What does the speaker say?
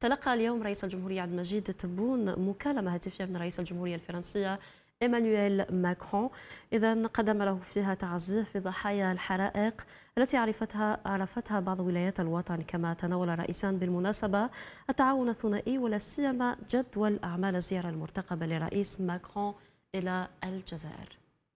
تلقى اليوم رئيس الجمهورية عبد المجيد تبون مكالمة هاتفية من رئيس الجمهورية الفرنسية إيمانويل ماكرون إذا قدم له فيها تعزية في ضحايا الحرائق التي عرفتها عرفتها بعض ولايات الوطن كما تناول رئيسان بالمناسبة التعاون الثنائي ولا سيما جدول أعمال الزيارة المرتقبة لرئيس ماكرون إلى الجزائر